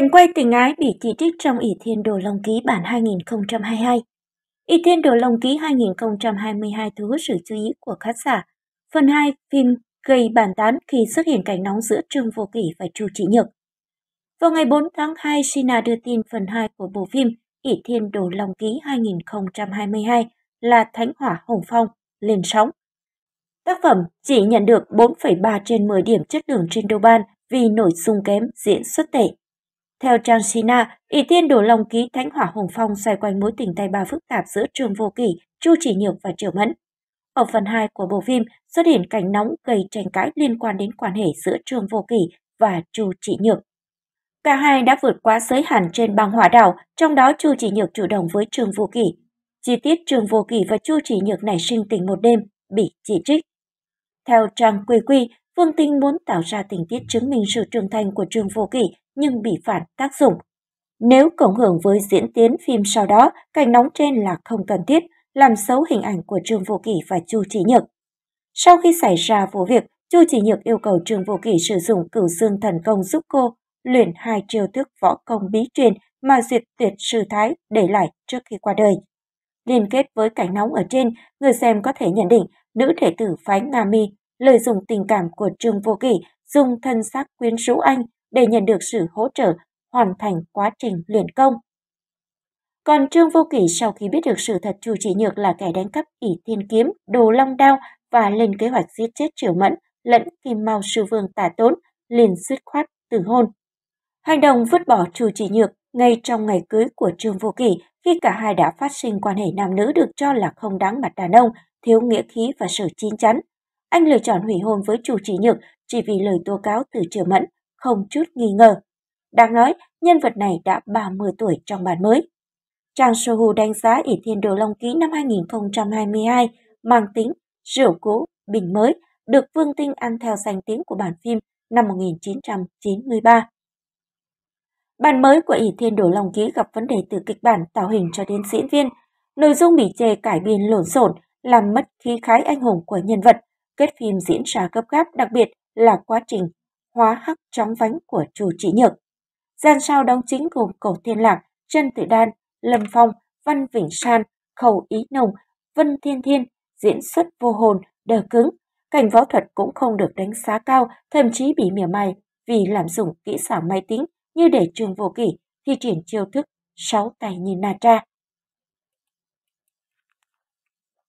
Cảnh quay tình ái bị chỉ trích trong ỷ Thiên Đồ Long Ký bản 2022 ỷ Thiên Đồ Long Ký 2022 thu hút sự chú ý của khán giả. Phần 2 phim gây bàn tán khi xuất hiện cảnh nóng giữa Trương Vô Kỷ và Chu Chỉ Nhược. Vào ngày 4 tháng 2, Sina đưa tin phần 2 của bộ phim ỷ Thiên Đồ Long Ký 2022 là Thánh Hỏa Hồng Phong lên sóng. Tác phẩm chỉ nhận được 4,3 trên 10 điểm chất lượng trên Douban vì nội dung kém diễn xuất tệ. Theo Trang Sina, Ủy tiên đổ lòng ký Thánh Hỏa Hồng Phong xoay quanh mối tình tay ba phức tạp giữa Trường Vô Kỷ, Chu Chỉ Nhược và Triệu Mẫn. Ở phần 2 của bộ phim xuất hiện cảnh nóng gây tranh cãi liên quan đến quan hệ giữa Trường Vô Kỷ và Chu Chỉ Nhược. Cả hai đã vượt qua giới hạn trên băng hỏa đảo, trong đó Chu Chỉ Nhược chủ động với Trường Vô Kỷ. Chi tiết Trường Vô Kỷ và Chu Chỉ Nhược nảy sinh tình một đêm, bị chỉ trích. Theo Trang Quy Quy, Phương Tinh muốn tạo ra tình tiết chứng minh sự trưởng thành của Trường Vô Kỷ nhưng bị phản tác dụng. Nếu cộng hưởng với diễn tiến phim sau đó, cảnh nóng trên là không cần thiết, làm xấu hình ảnh của Trương Vô Kỷ và Chu Chỉ Nhược. Sau khi xảy ra vụ việc, Chu Chỉ Nhược yêu cầu Trương Vô Kỷ sử dụng cửu dương thần công giúp cô luyện hai chiêu thức võ công bí truyền mà diệt Tuyệt Sư Thái để lại trước khi qua đời. Liên kết với cảnh nóng ở trên, người xem có thể nhận định nữ thể tử phái Nga Mi lợi dụng tình cảm của Trương Vô Kỷ dùng thân xác quyến rũ anh để nhận được sự hỗ trợ hoàn thành quá trình luyện công. Còn Trương Vô Kỷ sau khi biết được sự thật Chu Chỉ Nhược là kẻ đánh cắp ỷ thiên kiếm, đồ long đao và lên kế hoạch giết chết Triệu Mẫn lẫn Kim Mao Sư Vương Tả Tốn liền dứt khoát từ hôn. Hành động vứt bỏ Chu Chỉ Nhược ngay trong ngày cưới của Trương Vô Kỷ khi cả hai đã phát sinh quan hệ nam nữ được cho là không đáng mặt đàn ông, thiếu nghĩa khí và sự chín chắn. Anh lựa chọn hủy hôn với Chu Chỉ Nhược chỉ vì lời tố cáo từ Triệu Mẫn không chút nghi ngờ. Đáng nói, nhân vật này đã 30 tuổi trong bản mới. Trang Sohu đánh giá ỷ thiên đồ long ký năm 2022 mang tính rượu cũ, bình mới, được Vương Tinh ăn theo danh tiếng của bản phim năm 1993. Bản mới của ỷ thiên đồ long ký gặp vấn đề từ kịch bản tạo hình cho đến diễn viên. Nội dung bị chê cải biên lộn xộn, làm mất khí khái anh hùng của nhân vật. Kết phim diễn ra gấp gáp, đặc biệt là quá trình hóa hắc chóng vánh của chủ trị Nhược. Gian sao đóng chính gồm Cổ Thiên Lạc, Trần Tử Đan, Lâm Phong, Văn Vĩnh San, Khẩu Ý Nồng, Vân Thiên Thiên, diễn xuất vô hồn, đờ cứng. Cảnh võ thuật cũng không được đánh giá cao, thậm chí bị mỉa mai vì làm dùng kỹ xảo máy tính như để trường vô kỷ thi triển chiêu thức sáu tay như na tra.